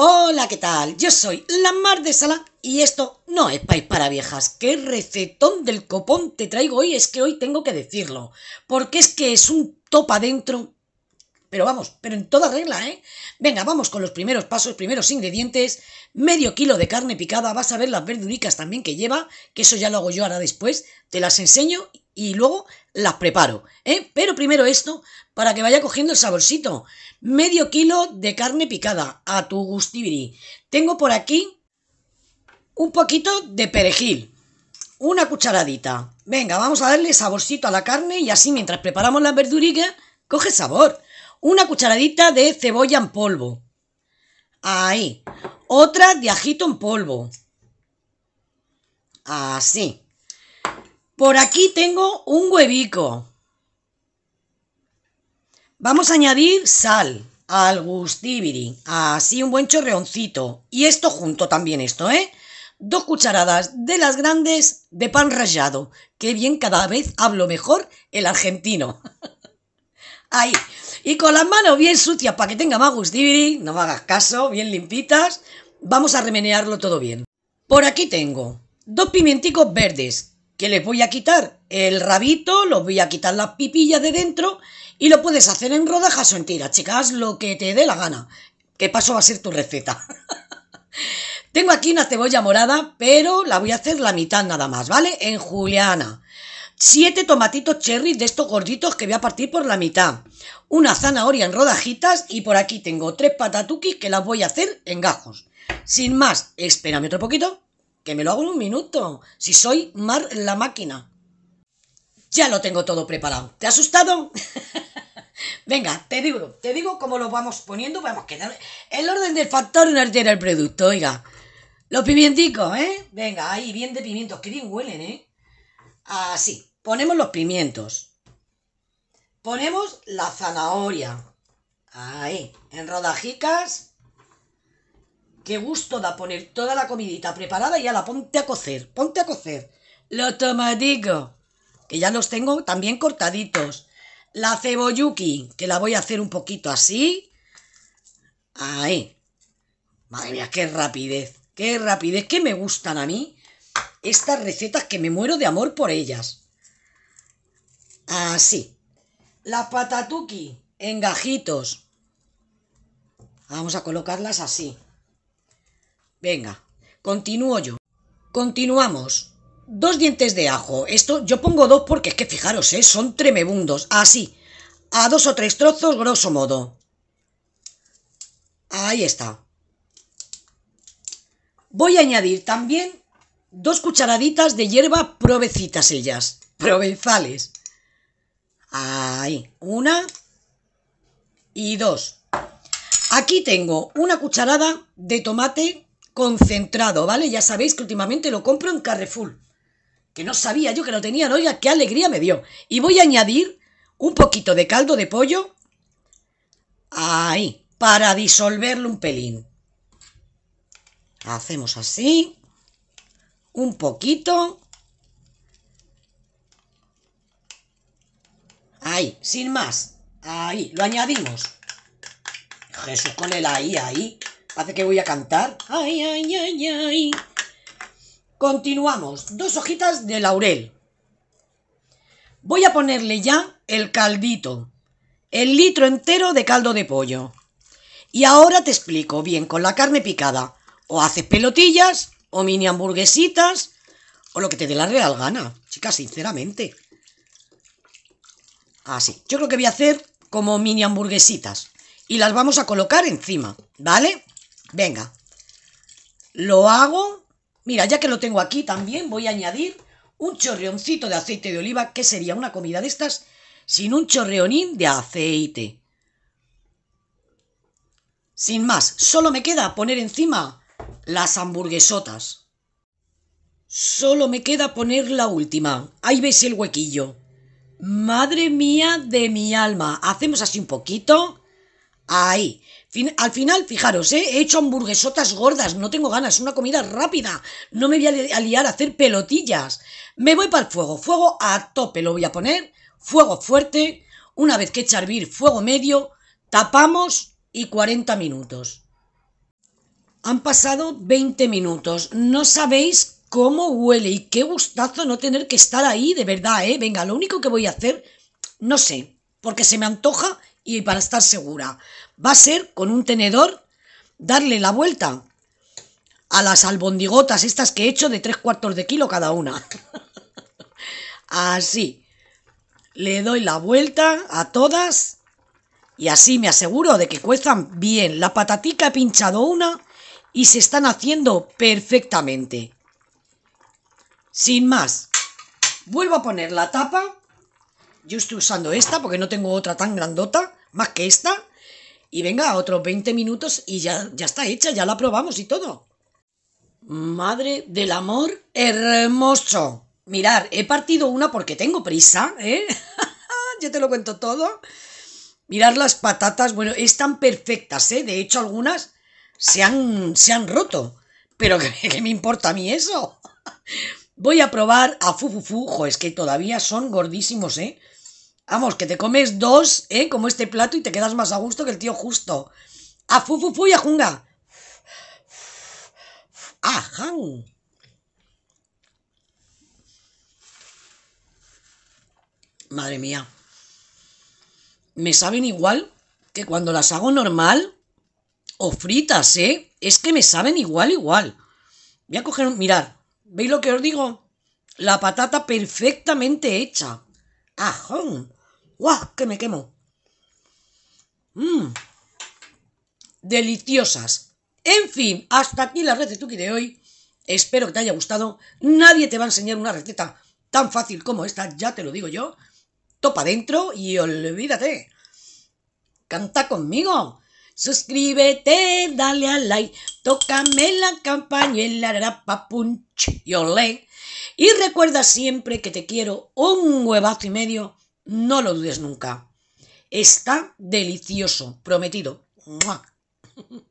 Hola, ¿qué tal? Yo soy la Mar de Sala y esto no es país para viejas. ¡Qué recetón del copón te traigo hoy! Es que hoy tengo que decirlo, porque es que es un top adentro pero vamos, pero en toda regla, ¿eh? Venga, vamos con los primeros pasos, primeros ingredientes, medio kilo de carne picada, vas a ver las verduricas también que lleva, que eso ya lo hago yo ahora después, te las enseño y luego las preparo, ¿eh? Pero primero esto, para que vaya cogiendo el saborcito, medio kilo de carne picada, a tu gustibiri. Tengo por aquí un poquito de perejil, una cucharadita. Venga, vamos a darle saborcito a la carne y así mientras preparamos las verduricas, coge sabor una cucharadita de cebolla en polvo. Ahí. Otra de ajito en polvo. Así. Por aquí tengo un huevico. Vamos a añadir sal al gustibiri. Así un buen chorreoncito. Y esto junto también esto, ¿eh? Dos cucharadas de las grandes de pan rallado. Qué bien cada vez hablo mejor el argentino. Ahí. Y con las manos bien sucias para que tenga más gustibiri, no me hagas caso, bien limpitas, vamos a remenearlo todo bien. Por aquí tengo dos pimienticos verdes que les voy a quitar el rabito, los voy a quitar las pipillas de dentro y lo puedes hacer en rodajas o en tiras, chicas, lo que te dé la gana. Que paso va a ser tu receta. tengo aquí una cebolla morada, pero la voy a hacer la mitad nada más, ¿vale? En juliana. Siete tomatitos cherry de estos gorditos que voy a partir por la mitad. Una zanahoria en rodajitas y por aquí tengo tres patatuquis que las voy a hacer en gajos. Sin más, espérame otro poquito, que me lo hago en un minuto, si soy Mar la máquina. Ya lo tengo todo preparado. ¿Te ha asustado? Venga, te digo, te digo cómo lo vamos poniendo. Vamos a quedar el orden del factor no altera el producto, oiga. Los pimienticos, ¿eh? Venga, ahí, bien de pimientos, que bien huelen, ¿eh? Así. Ponemos los pimientos. Ponemos la zanahoria. Ahí, en rodajicas. Qué gusto da poner toda la comidita preparada y ya la ponte a cocer. Ponte a cocer. Los tomaticos que ya los tengo también cortaditos. La cebolluki, que la voy a hacer un poquito así. Ahí. Madre mía, qué rapidez. Qué rapidez. Que me gustan a mí estas recetas que me muero de amor por ellas. Así. Las patatuki en gajitos. Vamos a colocarlas así. Venga, continúo yo. Continuamos. Dos dientes de ajo. Esto yo pongo dos porque es que fijaros, ¿eh? son tremebundos. Así. A dos o tres trozos, grosso modo. Ahí está. Voy a añadir también dos cucharaditas de hierba provecitas ellas, provenzales. Ahí, una y dos. Aquí tengo una cucharada de tomate concentrado, ¿vale? Ya sabéis que últimamente lo compro en Carrefour, que no sabía yo que lo tenían, oiga, qué alegría me dio. Y voy a añadir un poquito de caldo de pollo, ahí, para disolverlo un pelín. Hacemos así un poquito. Ahí, sin más. Ahí, lo añadimos. Jesús con el ahí, ahí. Hace que voy a cantar. Ay, ay, ay, ay. Continuamos. Dos hojitas de laurel. Voy a ponerle ya el caldito. El litro entero de caldo de pollo. Y ahora te explico bien con la carne picada. O haces pelotillas o mini hamburguesitas, o lo que te dé la real gana, chicas, sinceramente. Así, yo creo que voy a hacer como mini hamburguesitas, y las vamos a colocar encima, ¿vale? Venga, lo hago, mira, ya que lo tengo aquí también, voy a añadir un chorreoncito de aceite de oliva, que sería una comida de estas sin un chorreonín de aceite. Sin más, solo me queda poner encima las hamburguesotas. Solo me queda poner la última. Ahí veis el huequillo. Madre mía de mi alma. Hacemos así un poquito. Ahí. al final, fijaros, ¿eh? he hecho hamburguesotas gordas. No tengo ganas. Una comida rápida. No me voy a, a liar a hacer pelotillas. Me voy para el fuego. Fuego a tope lo voy a poner. Fuego fuerte. Una vez que echa a hervir fuego medio, tapamos y 40 minutos. Han pasado 20 minutos. No sabéis cómo huele y qué gustazo no tener que estar ahí, de verdad, ¿eh? Venga, lo único que voy a hacer, no sé, porque se me antoja y para estar segura, va a ser con un tenedor darle la vuelta a las albondigotas estas que he hecho de tres cuartos de kilo cada una. así. Le doy la vuelta a todas y así me aseguro de que cuezan bien. La patatica he pinchado una y se están haciendo perfectamente. Sin más, vuelvo a poner la tapa. Yo estoy usando esta porque no tengo otra tan grandota, más que esta. Y venga, otros 20 minutos y ya, ya está hecha, ya la probamos y todo. Madre del amor hermoso. Mirar, he partido una porque tengo prisa, ¿eh? Yo te lo cuento todo. Mirar las patatas, bueno, están perfectas, ¿eh? De hecho, algunas se han, se han roto. Pero ¿qué, me importa a mí eso? Voy a probar a joder, es que todavía son gordísimos, ¿eh? Vamos, que te comes dos, ¿eh? Como este plato y te quedas más a gusto que el tío justo. A fufufu y a junga. Madre mía. Me saben igual que cuando las hago normal o fritas, ¿eh? Es que me saben igual, igual. Voy a coger un... Mirad, ¿veis lo que os digo? La patata perfectamente hecha. ¡Ajón! ¡Guau! ¡Que me quemo! ¡Mmm! Deliciosas. En fin, hasta aquí la receta de hoy. Espero que te haya gustado. Nadie te va a enseñar una receta tan fácil como esta, ya te lo digo yo. Topa adentro y olvídate. Canta conmigo. Suscríbete, dale al like, tócame la campaña, la punch y olé. Y recuerda siempre que te quiero un huevazo y medio, no lo dudes nunca. Está delicioso, prometido.